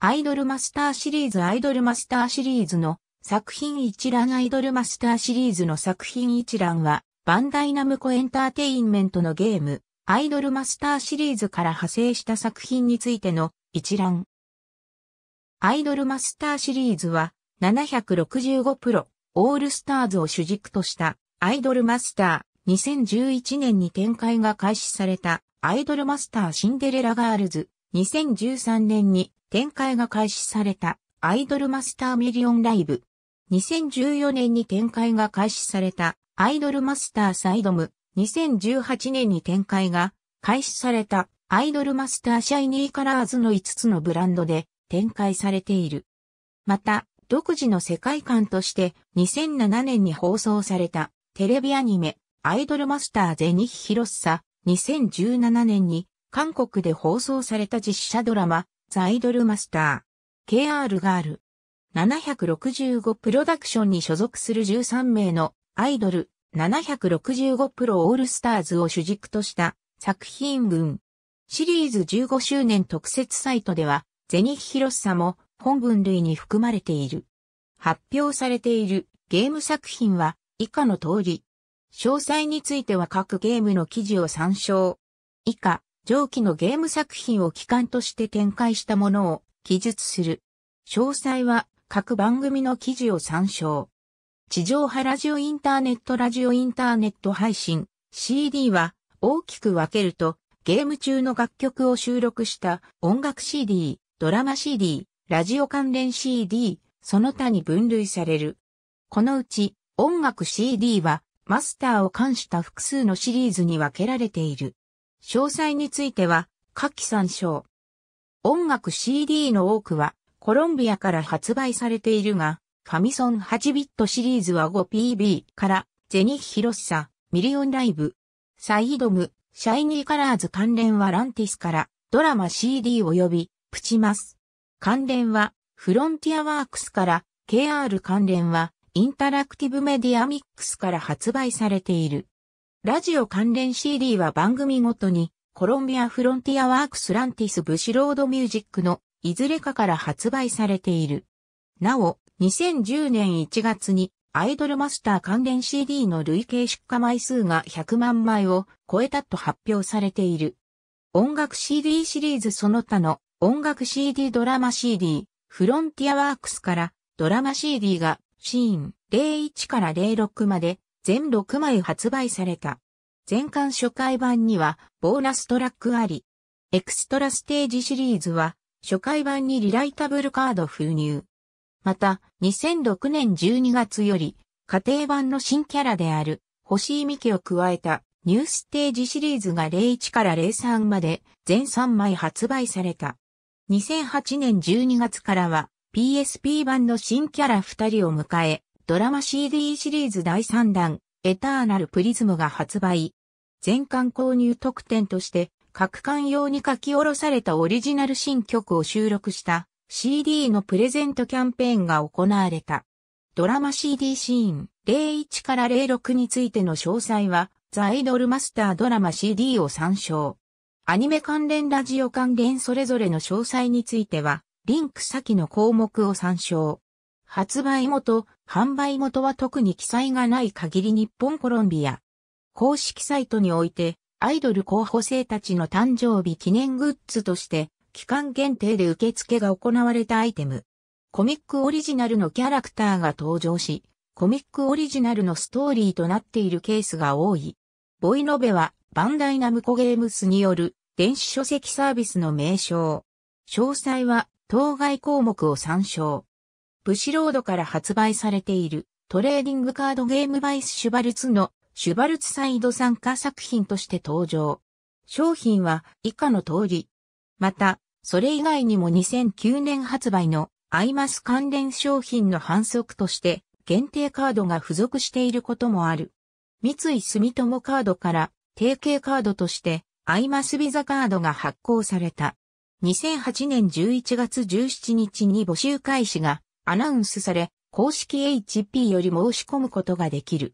アイドルマスターシリーズアイドルマスターシリーズの作品一覧アイドルマスターシリーズの作品一覧はバンダイナムコエンターテインメントのゲームアイドルマスターシリーズから派生した作品についての一覧。アイドルマスターシリーズは765プロオールスターズを主軸としたアイドルマスター2011年に展開が開始されたアイドルマスターシンデレラガールズ2013年に展開が開始されたアイドルマスターミリオンライブ。2014年に展開が開始されたアイドルマスターサイドム。2018年に展開が開始されたアイドルマスターシャイニーカラーズの5つのブランドで展開されている。また、独自の世界観として2007年に放送されたテレビアニメアイドルマスターゼニヒヒロッサ2017年に韓国で放送された実写ドラマザ・アイドルマスター、KR ガール、765プロダクションに所属する13名のアイドル、765プロオールスターズを主軸とした作品群。シリーズ15周年特設サイトでは、ゼニヒロッサも本分類に含まれている。発表されているゲーム作品は以下の通り。詳細については各ゲームの記事を参照。以下、上記のゲーム作品を機関として展開したものを記述する。詳細は各番組の記事を参照。地上波ラジオインターネットラジオインターネット配信 CD は大きく分けるとゲーム中の楽曲を収録した音楽 CD、ドラマ CD、ラジオ関連 CD、その他に分類される。このうち音楽 CD はマスターを冠した複数のシリーズに分けられている。詳細については、下記参照。音楽 CD の多くは、コロンビアから発売されているが、ファミソン8ビットシリーズは 5PB から、ゼニヒロッサ、ミリオンライブ、サイドム、シャイニーカラーズ関連はランティスから、ドラマ CD 及び、プチマス。関連は、フロンティアワークスから、KR 関連は、インタラクティブメディアミックスから発売されている。ラジオ関連 CD は番組ごとに、コロンビアフロンティアワークスランティスブシロードミュージックのいずれかから発売されている。なお、2010年1月にアイドルマスター関連 CD の累計出荷枚数が100万枚を超えたと発表されている。音楽 CD シリーズその他の音楽 CD ドラマ CD、フロンティアワークスからドラマ CD がシーン01から06まで全6枚発売された。全巻初回版にはボーナストラックあり。エクストラステージシリーズは初回版にリライタブルカード封入。また、2006年12月より家庭版の新キャラである星井美希を加えたニューステージシリーズが01から03まで全3枚発売された。2008年12月からは PSP 版の新キャラ2人を迎え、ドラマ CD シリーズ第3弾、エターナルプリズムが発売。全巻購入特典として、各巻用に書き下ろされたオリジナル新曲を収録した CD のプレゼントキャンペーンが行われた。ドラマ CD シーン01から06についての詳細は、ザ・アイドルマスタードラマ CD を参照。アニメ関連ラジオ関連それぞれの詳細については、リンク先の項目を参照。発売元、販売元は特に記載がない限り日本コロンビア。公式サイトにおいて、アイドル候補生たちの誕生日記念グッズとして、期間限定で受付が行われたアイテム。コミックオリジナルのキャラクターが登場し、コミックオリジナルのストーリーとなっているケースが多い。ボイノベは、バンダイナムコゲームスによる電子書籍サービスの名称。詳細は、当該項目を参照。ブシロードから発売されているトレーディングカードゲームバイスシュバルツのシュバルツサイド参加作品として登場。商品は以下の通り。また、それ以外にも2009年発売のアイマス関連商品の反則として限定カードが付属していることもある。三井住友カードから提携カードとしてアイマスビザカードが発行された。2008年11月17日に募集開始がアナウンスされ、公式 HP より申し込むことができる。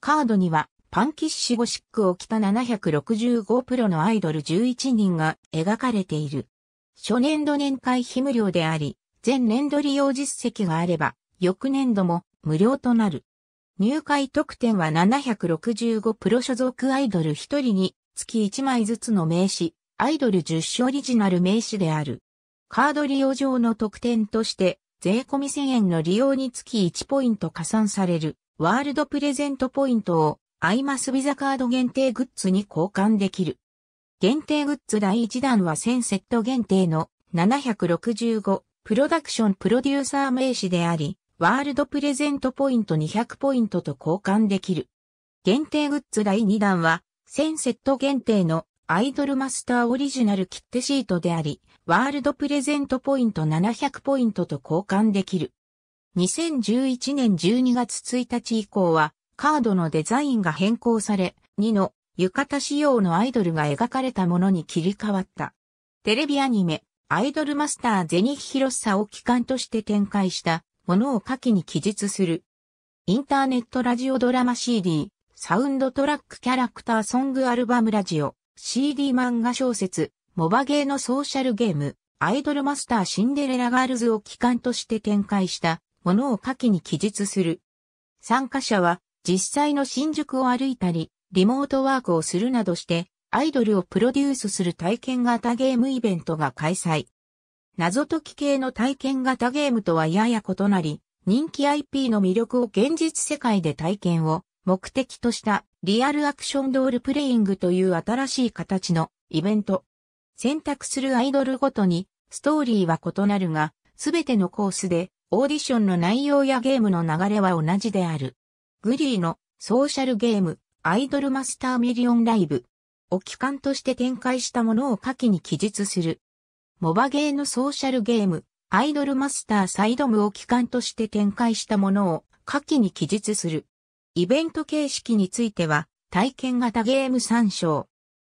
カードには、パンキッシュゴシックを着た765プロのアイドル11人が描かれている。初年度年会費無料であり、前年度利用実績があれば、翌年度も無料となる。入会特典は765プロ所属アイドル1人に月1枚ずつの名刺、アイドル10種オリジナル名刺である。カード利用上の特典として、税込1000円の利用につき1ポイント加算される、ワールドプレゼントポイントを、アイマスビザカード限定グッズに交換できる。限定グッズ第1弾は1000セット限定の765プロダクションプロデューサー名詞であり、ワールドプレゼントポイント200ポイントと交換できる。限定グッズ第2弾は1000セット限定のアイドルマスターオリジナル切手シートであり、ワールドプレゼントポイント700ポイントと交換できる。2011年12月1日以降は、カードのデザインが変更され、2の浴衣仕様のアイドルが描かれたものに切り替わった。テレビアニメ、アイドルマスターゼニヒロッサを機関として展開したものを下記に記述する。インターネットラジオドラマ CD、サウンドトラックキャラクターソングアルバムラジオ、CD 漫画小説、モバゲーのソーシャルゲーム、アイドルマスターシンデレラガールズを機関として展開したものを下記に記述する。参加者は実際の新宿を歩いたり、リモートワークをするなどして、アイドルをプロデュースする体験型ゲームイベントが開催。謎解き系の体験型ゲームとはやや異なり、人気 IP の魅力を現実世界で体験を目的としたリアルアクションドールプレイングという新しい形のイベント。選択するアイドルごとに、ストーリーは異なるが、すべてのコースで、オーディションの内容やゲームの流れは同じである。グリーのソーシャルゲーム、アイドルマスターミリオンライブ、を機関として展開したものを下記に記述する。モバゲーのソーシャルゲーム、アイドルマスターサイドムを機関として展開したものを下記に記述する。イベント形式については、体験型ゲーム参照。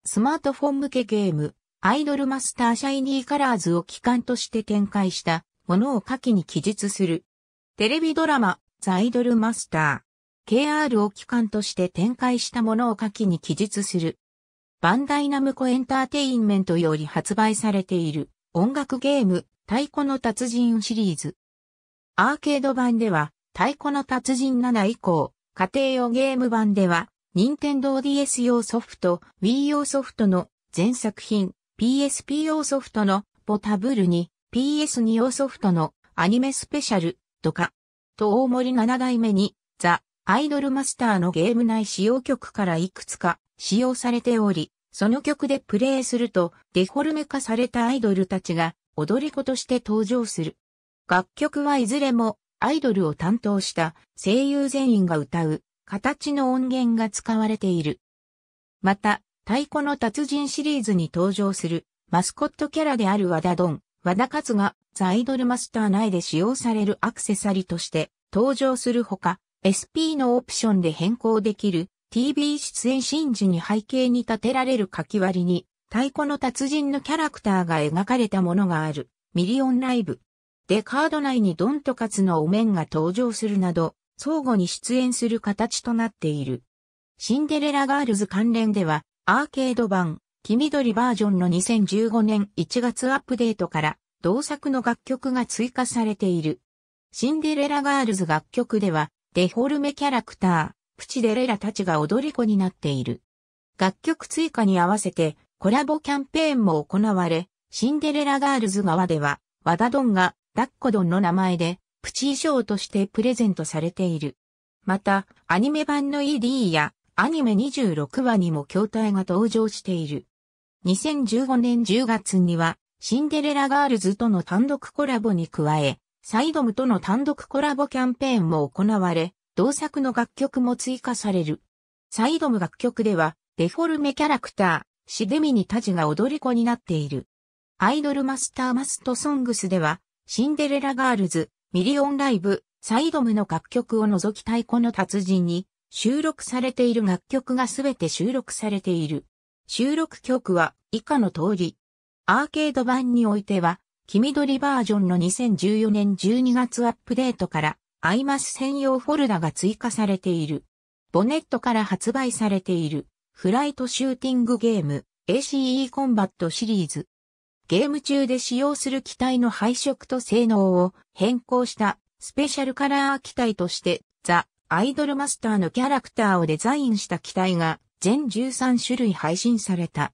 スマートフォン向けゲーム、アイドルマスターシャイニーカラーズを機関として展開したものを下記に記述する。テレビドラマ、ザ・アイドルマスター、KR を機関として展開したものを下記に記述する。バンダイナムコエンターテインメントより発売されている音楽ゲーム、太鼓の達人シリーズ。アーケード版では、太鼓の達人7以降、家庭用ゲーム版では、任天堂 DS 用ソフト、Wii 用ソフトの全作品、PSP 用ソフトのポタブルに PS2 用ソフトのアニメスペシャルとか、と大森7代目にザ・アイドルマスターのゲーム内使用曲からいくつか使用されており、その曲でプレイするとデフォルメ化されたアイドルたちが踊り子として登場する。楽曲はいずれもアイドルを担当した声優全員が歌う形の音源が使われている。また、太鼓の達人シリーズに登場するマスコットキャラである和田ドン、和田勝がザ・アイドルマスター内で使用されるアクセサリーとして登場するほか、SP のオプションで変更できる TV 出演シーン時に背景に立てられる書き割りに太鼓の達人のキャラクターが描かれたものがあるミリオンライブでカード内にドンと勝のお面が登場するなど相互に出演する形となっている。シンデレラガールズ関連ではアーケード版、黄緑バージョンの2015年1月アップデートから同作の楽曲が追加されている。シンデレラガールズ楽曲では、デフォルメキャラクター、プチデレラたちが踊り子になっている。楽曲追加に合わせてコラボキャンペーンも行われ、シンデレラガールズ側では、和田ドンがダッコドンの名前で、プチ衣装としてプレゼントされている。また、アニメ版の ED やアニメ26話にも筐体が登場している。2015年10月には、シンデレラガールズとの単独コラボに加え、サイドムとの単独コラボキャンペーンも行われ、同作の楽曲も追加される。サイドム楽曲では、デフォルメキャラクター、シデミニタジが踊り子になっている。アイドルマスターマストソングスでは、シンデレラガールズ、ミリオンライブ、サイドムの楽曲を除き太鼓の達人に収録されている楽曲がすべて収録されている。収録曲は以下の通り。アーケード版においては、黄緑バージョンの2014年12月アップデートから、アイマス専用フォルダが追加されている。ボネットから発売されている、フライトシューティングゲーム、ACE コンバットシリーズ。ゲーム中で使用する機体の配色と性能を変更したスペシャルカラー機体としてザ・アイドルマスターのキャラクターをデザインした機体が全13種類配信された。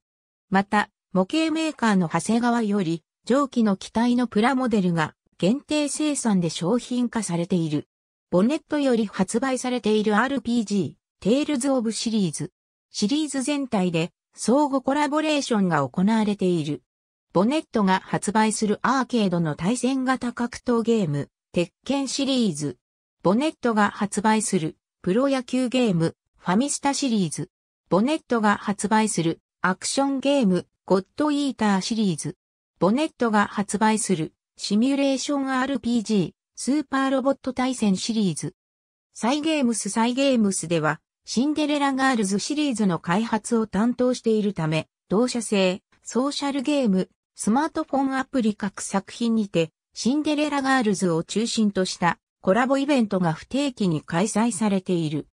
また、模型メーカーの長谷川より、上記の機体のプラモデルが限定生産で商品化されている。ボネットより発売されている RPG、テールズ・オブ・シリーズ。シリーズ全体で相互コラボレーションが行われている。ボネットが発売するアーケードの対戦型格闘ゲーム、鉄拳シリーズ、ボネットが発売するプロ野球ゲームファミスタシリーズ。ボネットが発売するアクションゲームゴッドイーターシリーズ。ボネットが発売するシミュレーション RPG スーパーロボット対戦シリーズ。サイゲームスサイゲームスではシンデレラガールズシリーズの開発を担当しているため、同社製、ソーシャルゲーム、スマートフォンアプリ各作品にて、シンデレラガールズを中心としたコラボイベントが不定期に開催されている。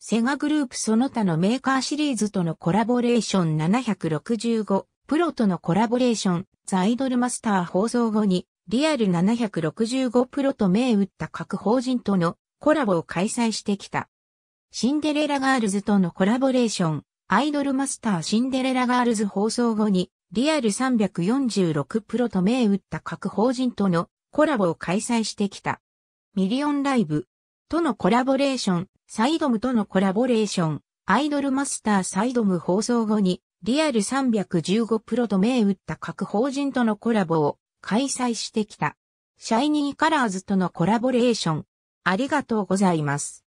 セガグループその他のメーカーシリーズとのコラボレーション765、プロとのコラボレーション、ザ・アイドルマスター放送後に、リアル765プロと銘打った各法人とのコラボを開催してきた。シンデレラガールズとのコラボレーション、アイドルマスターシンデレラガールズ放送後に、リアル346プロと銘打った各法人とのコラボを開催してきた。ミリオンライブとのコラボレーション、サイドムとのコラボレーション、アイドルマスターサイドム放送後に、リアル315プロと銘打った各法人とのコラボを開催してきた。シャイニーカラーズとのコラボレーション、ありがとうございます。